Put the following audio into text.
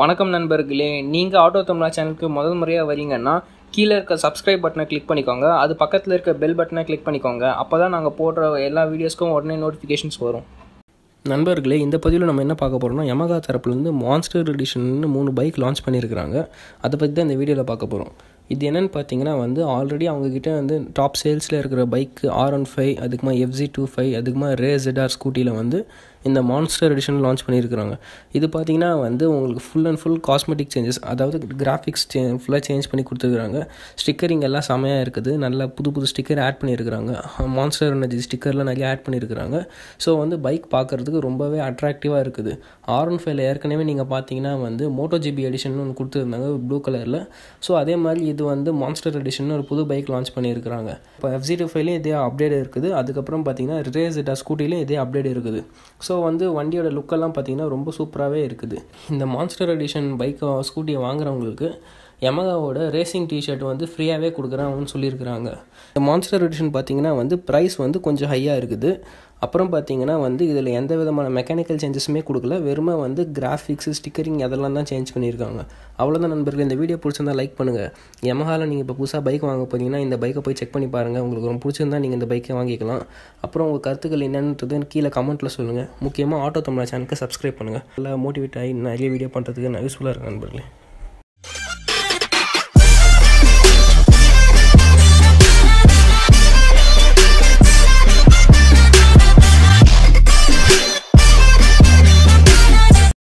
வணக்கம் நண்பர்களே நீங்கள் ஆட்டோ தமிழா சேனலுக்கு முதல் முறையாக வரீங்கன்னா கீழே இருக்க சப்ஸ்கிரைப் பட்டனை கிளிக் பண்ணிக்கோங்க அது பக்கத்தில் இருக்க பெல் பட்டனை கிளிக் பண்ணிக்கோங்க அப்போ தான் நாங்கள் போடுற எல்லா வீடியோஸ்க்கும் உடனே நோட்டிஃபிகேஷன்ஸ் வரும் நண்பர்களே இந்த பதிவில் நம்ம என்ன பார்க்க போகிறோம்னா யமகா தரப்புலேருந்து மான்ஸ்டர் எடிஷன் மூணு பைக் லான்ச் பண்ணியிருக்கிறாங்க அதை பற்றி தான் இந்த வீடியோவில் பார்க்க போகிறோம் இது என்னென்னு பார்த்தீங்கன்னா வந்து ஆல்ரெடி அவங்கக்கிட்ட வந்து டாப் சேல்ஸில் இருக்கிற பைக்கு ஆர் ஒன் ஃபைவ் அதுக்குமா எஃப்ஜி டூ ஃபைவ் அதுக்குமா ரே ஆர் ஸ்கூட்டியில் வந்து இந்த மான்ஸ்டர் எடிஷன் லான்ச் பண்ணியிருக்கிறாங்க இது பார்த்தீங்கன்னா வந்து உங்களுக்கு full and full cosmetic changes அதாவது கிராஃபிக்ஸ் சே ஃபுல்லாக சேஞ்ச் பண்ணி கொடுத்துருக்குறாங்க ஸ்டிக்கரிங் எல்லாம் செமையாக இருக்குது நல்லா புது புது ஸ்டிக்கர் ஆட் பண்ணியிருக்கிறாங்க மான்ஸ்டர் எனர்ஜி ஸ்டிக்கர்லாம் நிறைய ஆட் பண்ணியிருக்கிறாங்க ஸோ வந்து பைக் பார்க்குறதுக்கு ரொம்பவே அட்ராக்டிவாக இருக்குது ஆர் ஒன் ஃபைவ்ல ஏற்கனவே நீங்கள் பார்த்தீங்கன்னா வந்து மோட்டோ ஜிபி எடிஷன் ஒன்று கொடுத்துருந்தாங்க ப்ளூ கலரில் ஸோ அதே மாதிரி இது வந்து மான்ஸ்டர் எடிஷன் ஒரு புது பைக் லான்ச் பண்ணியிருக்கிறாங்க இப்போ எஃப்ஜி டூ ஃபைவ்லேயும் இதே அப்டேட் இருக்குது அதுக்கப்புறம் பார்த்தீங்கன்னா ரிரேசிட்டா ஸ்கூட்டிலையும் இதே அப்டேட் இருக்குது ஸோ வந்து வண்டியோட லுக்கெல்லாம் பார்த்தீங்கன்னா ரொம்ப சூப்பராகவே இருக்குது இந்த மான்ஸ்டர் எடிஷன் பைக்கை ஸ்கூட்டியை வாங்குறவங்களுக்கு எமகாவோட ரேசிங் டிஷர்ட் வந்து ஃப்ரீயாகவே கொடுக்குறாங்கன்னு சொல்லியிருக்கிறாங்க இந்த மான்ஸ்டர் எடிஷன் பார்த்தீங்கன்னா வந்து ப்ரைஸ் வந்து கொஞ்சம் ஹையாக இருக்குது அப்புறம் பார்த்தீங்கன்னா வந்து இதில் எந்த விதமான மெக்கானிக்கல் சேஞ்சஸுமே கொடுக்கல வெறுமை வந்து கிராஃபிக்ஸு ஸ்டிக்கரிங் அதெல்லாம் தான் சேஞ்ச் பண்ணியிருக்காங்க அவ்வளோதான் நண்பர்கள் இந்த வீடியோ பிடிச்சிருந்தா லைக் பண்ணுங்கள் யமஹாவில் நீங்கள் இப்போ புதுசாக பைக் வாங்க போனீங்கன்னா இந்த பைக்கை போய் செக் பண்ணி பாருங்கள் உங்களுக்கு ரொம்ப பிடிச்சிருந்தா நீங்கள் இந்த பைக்கை வாங்கிக்கலாம் அப்புறம் உங்கள் கருத்துக்கள் என்னன்றது கீழே கமெண்ட்டில் சொல்லுங்கள் முக்கியமாக ஆட்டோ தமிழா சேனலுக்கு சப்ஸ்கிரைப் பண்ணுங்கள் நல்லா மோட்டிவேட் ஆகி நிறைய வீடியோ பண்ணுறதுக்கு நான் யூஸ்ஃபுல்லாக இருக்கேன் நண்பர்களே